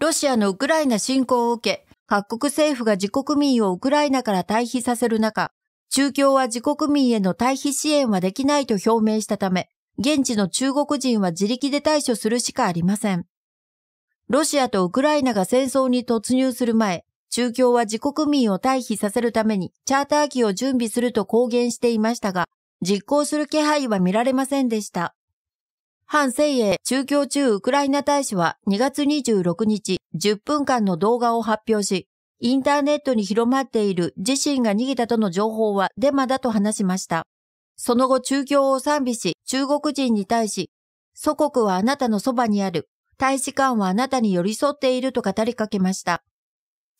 ロシアのウクライナ侵攻を受け、各国政府が自国民をウクライナから退避させる中、中共は自国民への退避支援はできないと表明したため、現地の中国人は自力で対処するしかありません。ロシアとウクライナが戦争に突入する前、中共は自国民を退避させるためにチャーター機を準備すると公言していましたが、実行する気配は見られませんでした。反西営中共中ウクライナ大使は2月26日10分間の動画を発表し、インターネットに広まっている自身が逃げたとの情報はデマだと話しました。その後中共を賛美し中国人に対し、祖国はあなたのそばにある、大使館はあなたに寄り添っていると語りかけました。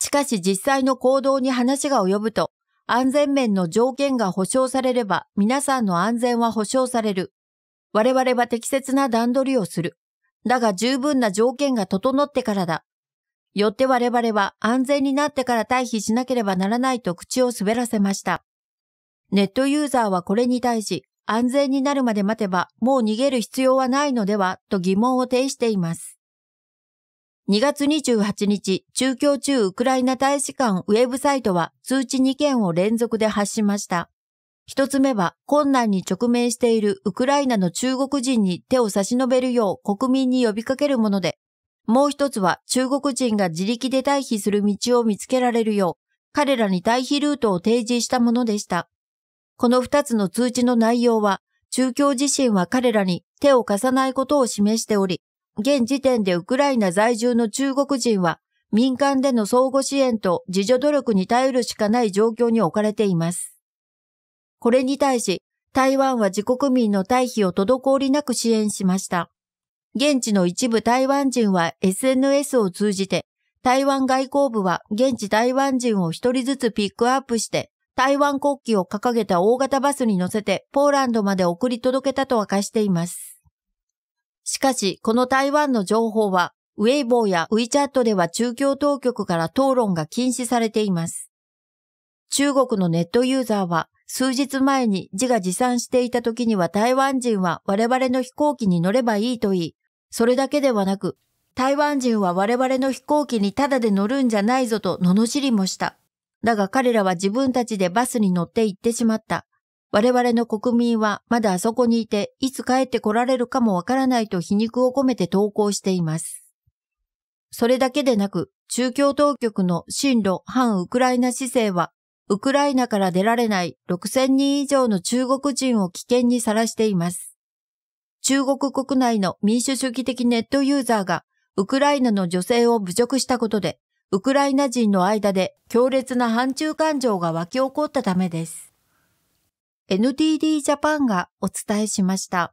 しかし実際の行動に話が及ぶと、安全面の条件が保障されれば皆さんの安全は保障される。我々は適切な段取りをする。だが十分な条件が整ってからだ。よって我々は安全になってから退避しなければならないと口を滑らせました。ネットユーザーはこれに対し、安全になるまで待てばもう逃げる必要はないのではと疑問を呈しています。2月28日、中京中ウクライナ大使館ウェブサイトは通知2件を連続で発しました。一つ目は困難に直面しているウクライナの中国人に手を差し伸べるよう国民に呼びかけるもので、もう一つは中国人が自力で退避する道を見つけられるよう、彼らに退避ルートを提示したものでした。この二つの通知の内容は、中共自身は彼らに手を貸さないことを示しており、現時点でウクライナ在住の中国人は民間での相互支援と自助努力に頼るしかない状況に置かれています。これに対し、台湾は自国民の退避を滞りなく支援しました。現地の一部台湾人は SNS を通じて、台湾外交部は現地台湾人を一人ずつピックアップして、台湾国旗を掲げた大型バスに乗せてポーランドまで送り届けたと明かしています。しかし、この台湾の情報は、ウェイボーやウィチャットでは中共当局から討論が禁止されています。中国のネットユーザーは、数日前に自が持参していた時には台湾人は我々の飛行機に乗ればいいと言い、それだけではなく、台湾人は我々の飛行機にタダで乗るんじゃないぞと罵りもした。だが彼らは自分たちでバスに乗って行ってしまった。我々の国民はまだあそこにいて、いつ帰って来られるかもわからないと皮肉を込めて投稿しています。それだけでなく、中共当局の進路反ウクライナ姿勢はウクライナから出られない6000人以上の中国人を危険にさらしています。中国国内の民主主義的ネットユーザーがウクライナの女性を侮辱したことで、ウクライナ人の間で強烈な反中感情が湧き起こったためです。NTD ジャパンがお伝えしました。